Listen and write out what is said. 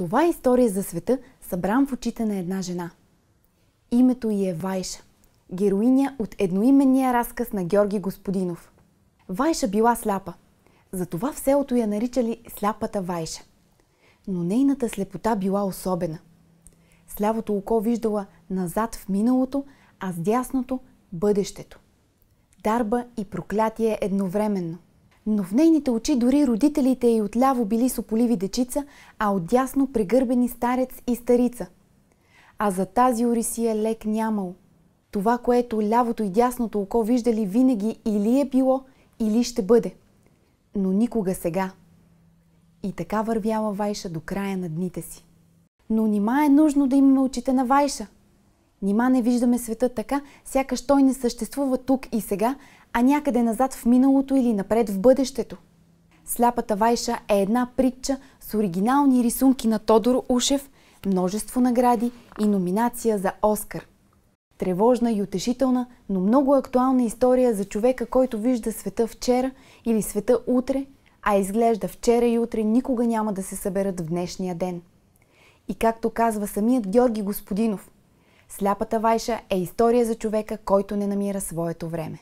Това е история за света, събран в очите на една жена. Името й е Вайша, героиня от едноименния разказ на Георги Господинов. Вайша била сляпа. Затова в селото я наричали сляпата Вайша. Но нейната слепота била особена. С лявото око виждала назад в миналото, а с дясното – бъдещето. Дарба и проклятие едновременно – но в нейните очи дори родителите и отляво били сополиви дечица, а отдясно прегърбени старец и старица. А за тази Орисия лек нямал. Това, което лявото и дясното око виждали винаги или е било, или ще бъде. Но никога сега. И така вървяла Вайша до края на дните си. Но нима е нужно да имаме очите на Вайша – Нима не виждаме света така, сякаш той не съществува тук и сега, а някъде назад в миналото или напред в бъдещето. Сляпата вайша е една притча с оригинални рисунки на Тодор Ушев, множество награди и номинация за Оскар. Тревожна и утешителна, но много актуална история за човека, който вижда света вчера или света утре, а изглежда вчера и утре никога няма да се съберат в днешния ден. И както казва самият Георги Господинов – Сляпата вайша е история за човека, който не намира своето време.